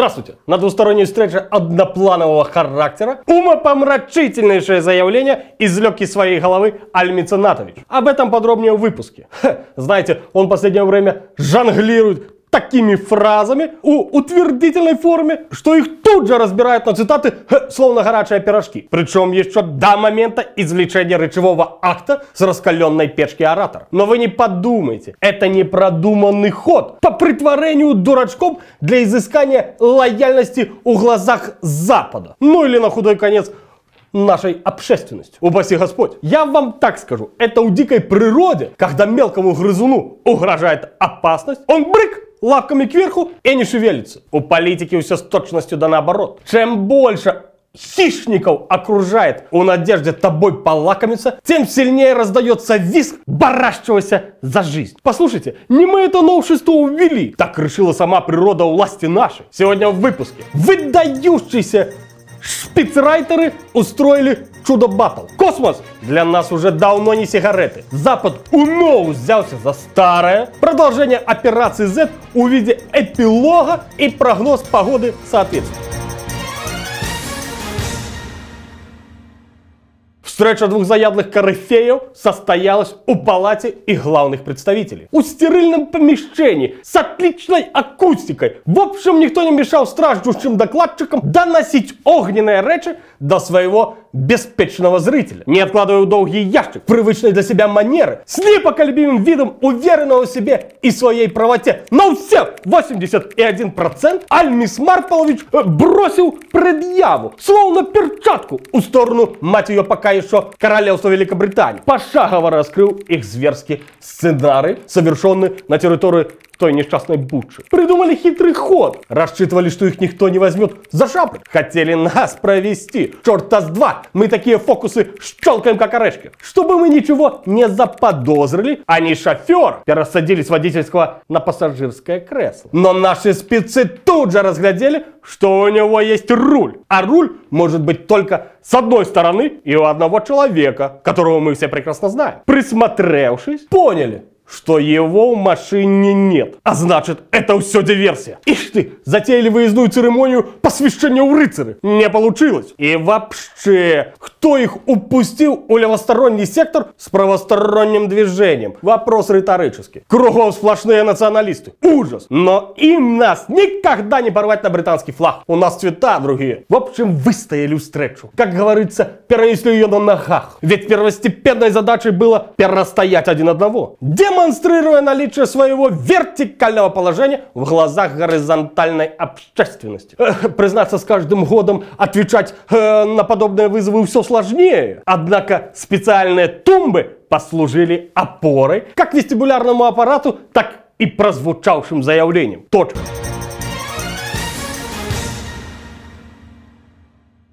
Здравствуйте! На двусторонней встрече однопланового характера умопомрачительнейшее заявление излег из своей головы Альми Ценатович. Об этом подробнее в выпуске. Ха, знаете, он в последнее время жонглирует такими фразами у утвердительной форме, что их тут же разбирают на цитаты, словно горячие пирожки. Причем еще до момента извлечения речевого акта с раскаленной печки оратор. Но вы не подумайте, это не продуманный ход по притворению дурачком для изыскания лояльности у глазах Запада. Ну или на худой конец нашей общественности. Упаси Господь. Я вам так скажу, это у дикой природе, когда мелкому грызуну угрожает опасность, он брык лапками кверху и не шевелится. У политики все с точностью да наоборот. Чем больше хищников окружает. У надежды тобой полакомиться, тем сильнее раздается виск барашившегося за жизнь. Послушайте, не мы это новшество увели. Так решила сама природа у власти нашей. Сегодня в выпуске выдающийся Спицрайтеры устроили чудо-баттл. Космос для нас уже давно не сигареты. Запад умно взялся за старое. Продолжение операции Z в виде эпилога и прогноз погоды соответственно. Встреча двух заядлых корифеев состоялась у палате и главных представителей. У стерильном помещении с отличной акустикой. В общем, никто не мешал страждущим докладчикам доносить огненные речи до своего беспечного зрителя. Не откладывая в долгий ящик, привычные для себя манеры, с непоколебимым видом уверенного в себе и своей правоте. Но все 81% Альмис Марполович э, бросил предъяву, словно перчатку, у сторону, мать ее пока еще, королевства Великобритании. Пошагово раскрыл их зверский сценарий, совершенный на территории той несчастной Бучи. Придумали хитрый ход. Рассчитывали, что их никто не возьмет за шапки. Хотели нас провести. Черта с два. Мы такие фокусы щелкаем, как орешки. Чтобы мы ничего не заподозрили, они шофер пересадили с водительского на пассажирское кресло. Но наши спецы тут же разглядели, что у него есть руль. А руль может быть только с одной стороны и у одного человека, которого мы все прекрасно знаем. Присмотревшись, поняли, что его в машине нет. А значит, это все диверсия. Ишь ты, затеяли выездную церемонию посвящения у рыцары. Не получилось. И вообще, кто их упустил у левосторонний сектор с правосторонним движением? Вопрос риторический. Кругом сплошные националисты. Ужас. Но им нас никогда не порвать на британский флаг. У нас цвета другие. В общем, выстояли у стретчу. Как говорится, перенесли ее на ногах. Ведь первостепенной задачей было перестоять один одного. Демон демонстрируя наличие своего вертикального положения в глазах горизонтальной общественности. Э, признаться, с каждым годом отвечать э, на подобные вызовы все сложнее. Однако специальные тумбы послужили опорой как вестибулярному аппарату, так и прозвучавшим заявлением. Точно.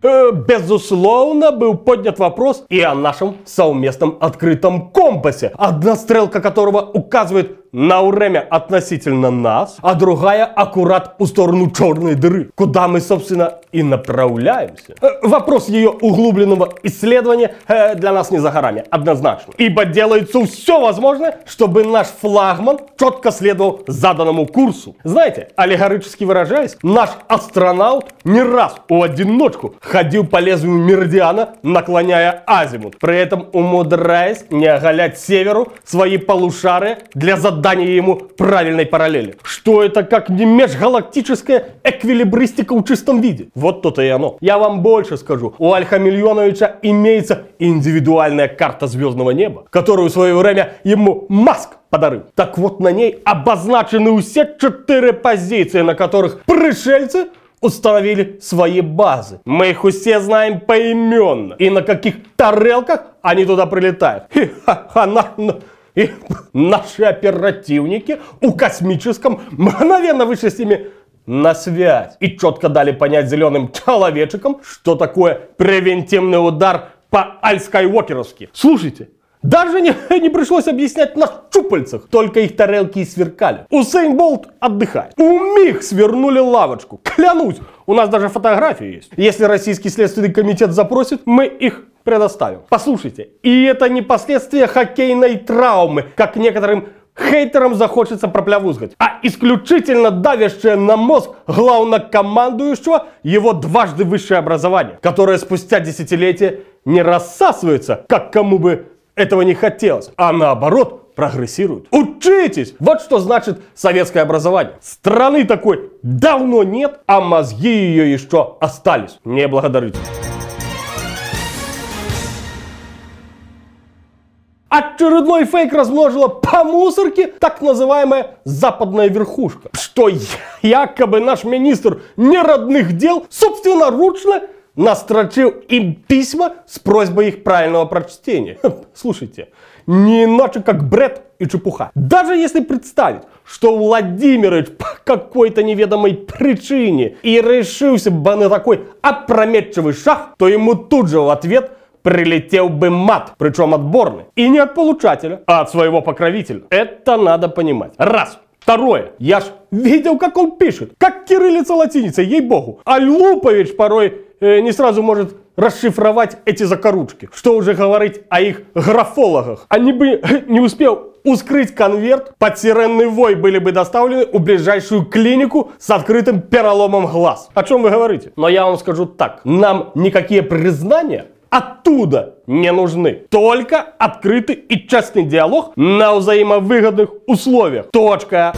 Э, безусловно, был поднят вопрос и о нашем совместном открытом компасе, одна стрелка которого указывает на время относительно нас, а другая аккурат у сторону черной дыры, куда мы, собственно, и направляемся. Э, вопрос ее углубленного исследования э, для нас не за горами, однозначно. Ибо делается все возможное, чтобы наш флагман четко следовал заданному курсу. Знаете, аллегорически выражаясь, наш астронавт не раз у одиночку ходил по лезвию меридиана, наклоняя азимут, при этом умудряясь не оголять северу свои полушары для задания ему правильной параллели. Что это как не межгалактическая эквилибристика в чистом виде? Вот то-то и оно. Я вам больше скажу. У Альха Миллионовича имеется индивидуальная карта звездного неба, которую в свое время ему Маск подарил. Так вот на ней обозначены все четыре позиции, на которых пришельцы установили свои базы. Мы их все знаем поименно. И на каких тарелках они туда прилетают. И, ха, ха, на, И наши оперативники у космическом мгновенно вышли с ними на связь. И четко дали понять зеленым человечикам, что такое превентивный удар по Аль Скайуокеровски. Слушайте, даже не, не пришлось объяснять на щупальцах, только их тарелки и сверкали. Усейн Болт отдыхает. У Миг свернули лавочку. Клянусь, у нас даже фотографии есть. Если российский следственный комитет запросит, мы их предоставим. Послушайте, и это не последствия хоккейной травмы, как некоторым хейтерам захочется проплявузгать, а исключительно давящее на мозг главнокомандующего его дважды высшее образование, которое спустя десятилетия не рассасывается, как кому бы этого не хотелось, а наоборот прогрессируют. Учитесь! Вот что значит советское образование. Страны такой давно нет, а мозги ее еще остались. Не благодарите. Очередной фейк размножила по мусорке так называемая западная верхушка. Что якобы наш министр неродных дел собственноручно настрочил им письма с просьбой их правильного прочтения. Слушайте, не иначе как бред и чепуха. Даже если представить, что Владимирович по какой-то неведомой причине и решился бы на такой опрометчивый шаг, то ему тут же в ответ прилетел бы мат, причем отборный. И не от получателя, а от своего покровителя. Это надо понимать. Раз. Второе. Я ж видел, как он пишет. Как кириллица латиница, ей-богу. А Лупович порой э, не сразу может расшифровать эти закорушки. Что уже говорить о их графологах. Они бы э, не успел ускрыть конверт, под сиренный вой были бы доставлены у ближайшую клинику с открытым переломом глаз. О чем вы говорите? Но я вам скажу так. Нам никакие признания оттуда не нужны. Только открытый и частный диалог на взаимовыгодных условиях. Точка.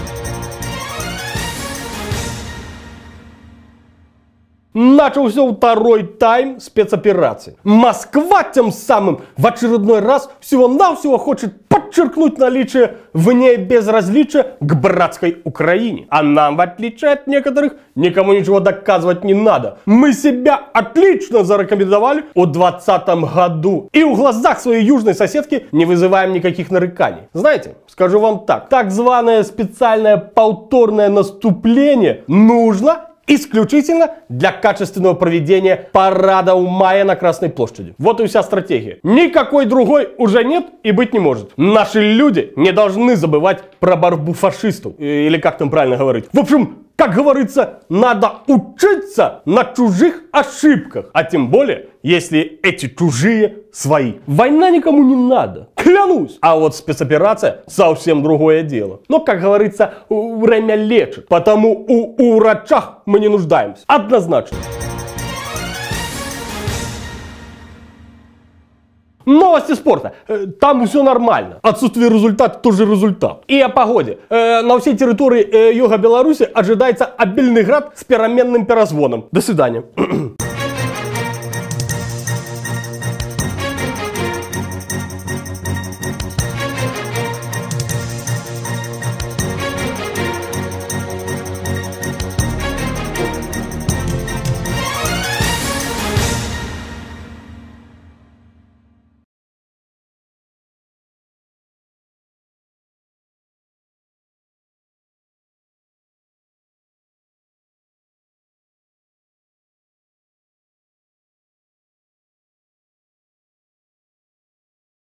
Начался второй тайм спецоперации. Москва тем самым в очередной раз всего-навсего хочет подчеркнуть наличие в ней безразличия к братской Украине. А нам, в отличие от некоторых, никому ничего доказывать не надо. Мы себя отлично зарекомендовали в 2020 году. И в глазах своей южной соседки не вызываем никаких нареканий. Знаете, скажу вам так. Так званое специальное повторное наступление нужно исключительно для качественного проведения парада у мая на Красной площади. Вот и вся стратегия. Никакой другой уже нет и быть не может. Наши люди не должны забывать про борьбу фашистов. Э, или как там правильно говорить. В общем, как говорится, надо учиться на чужих ошибках, а тем более, если эти чужие свои. Война никому не надо, клянусь. А вот спецоперация совсем другое дело. Но, как говорится, время лечит, потому у, у врачах мы не нуждаемся. Однозначно. Новости спорта. Э, там все нормально. Отсутствие результата тоже результат. И о погоде. Э, на всей территории э, юга Беларуси ожидается обильный град с переменным перезвоном. До свидания.